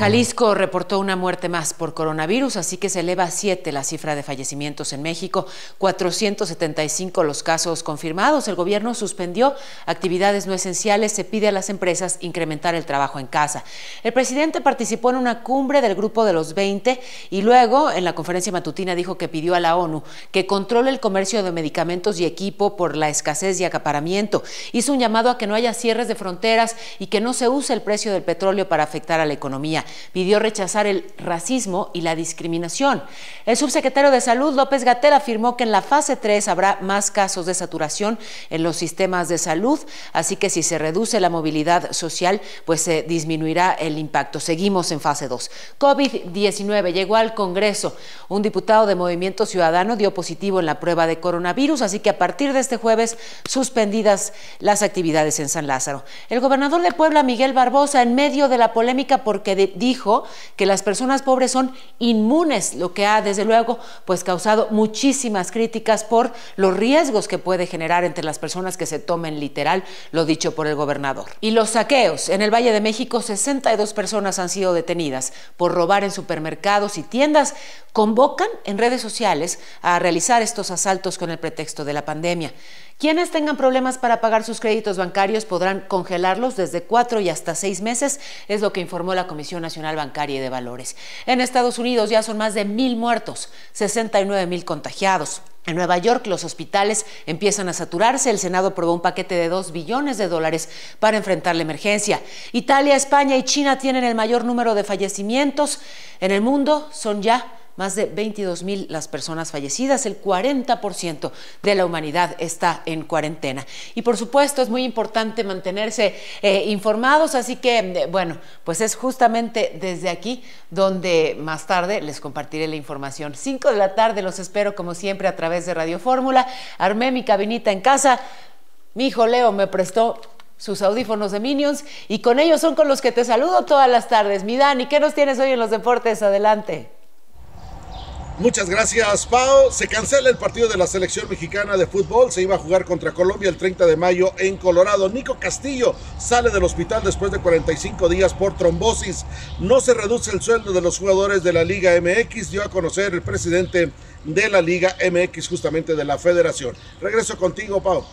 Jalisco reportó una muerte más por coronavirus, así que se eleva a 7 la cifra de fallecimientos en México, 475 los casos confirmados. El gobierno suspendió actividades no esenciales, se pide a las empresas incrementar el trabajo en casa. El presidente participó en una cumbre del grupo de los 20 y luego en la conferencia matutina dijo que pidió a la ONU que controle el comercio de medicamentos y equipo por la escasez y acaparamiento. Hizo un llamado a que no haya cierres de fronteras y que no se use el precio del petróleo para afectar a la economía pidió rechazar el racismo y la discriminación. El subsecretario de Salud, López Gatel, afirmó que en la fase 3 habrá más casos de saturación en los sistemas de salud, así que si se reduce la movilidad social, pues se disminuirá el impacto. Seguimos en fase 2. COVID-19 llegó al Congreso. Un diputado de Movimiento Ciudadano dio positivo en la prueba de coronavirus, así que a partir de este jueves suspendidas las actividades en San Lázaro. El gobernador de Puebla, Miguel Barbosa, en medio de la polémica porque dijo que las personas pobres son inmunes, lo que ha desde luego pues causado muchísimas críticas por los riesgos que puede generar entre las personas que se tomen literal lo dicho por el gobernador. Y los saqueos. En el Valle de México 62 personas han sido detenidas por robar en supermercados y tiendas. Convocan en redes sociales a realizar estos asaltos con el pretexto de la pandemia. Quienes tengan problemas para pagar sus créditos bancarios podrán congelarlos desde cuatro y hasta seis meses, es lo que informó la Comisión Nacional Bancaria y de Valores. En Estados Unidos ya son más de mil muertos, 69 mil contagiados. En Nueva York los hospitales empiezan a saturarse. El Senado aprobó un paquete de 2 billones de dólares para enfrentar la emergencia. Italia, España y China tienen el mayor número de fallecimientos en el mundo. Son ya más de 22 mil las personas fallecidas, el 40% de la humanidad está en cuarentena. Y por supuesto es muy importante mantenerse eh, informados, así que eh, bueno, pues es justamente desde aquí donde más tarde les compartiré la información. 5 de la tarde los espero como siempre a través de Radio Fórmula. Armé mi cabinita en casa. Mi hijo Leo me prestó sus audífonos de Minions y con ellos son con los que te saludo todas las tardes. Mi Dani, ¿qué nos tienes hoy en los deportes? Adelante. Muchas gracias, Pau. Se cancela el partido de la selección mexicana de fútbol. Se iba a jugar contra Colombia el 30 de mayo en Colorado. Nico Castillo sale del hospital después de 45 días por trombosis. No se reduce el sueldo de los jugadores de la Liga MX, dio a conocer el presidente de la Liga MX, justamente de la federación. Regreso contigo, Pau.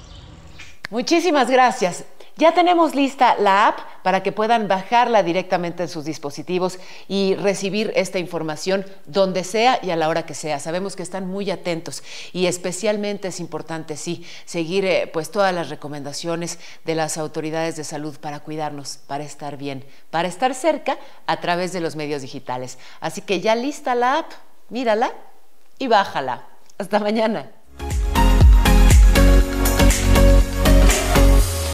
Muchísimas gracias. Ya tenemos lista la app para que puedan bajarla directamente en sus dispositivos y recibir esta información donde sea y a la hora que sea. Sabemos que están muy atentos y especialmente es importante, sí, seguir eh, pues todas las recomendaciones de las autoridades de salud para cuidarnos, para estar bien, para estar cerca a través de los medios digitales. Así que ya lista la app, mírala y bájala. Hasta mañana.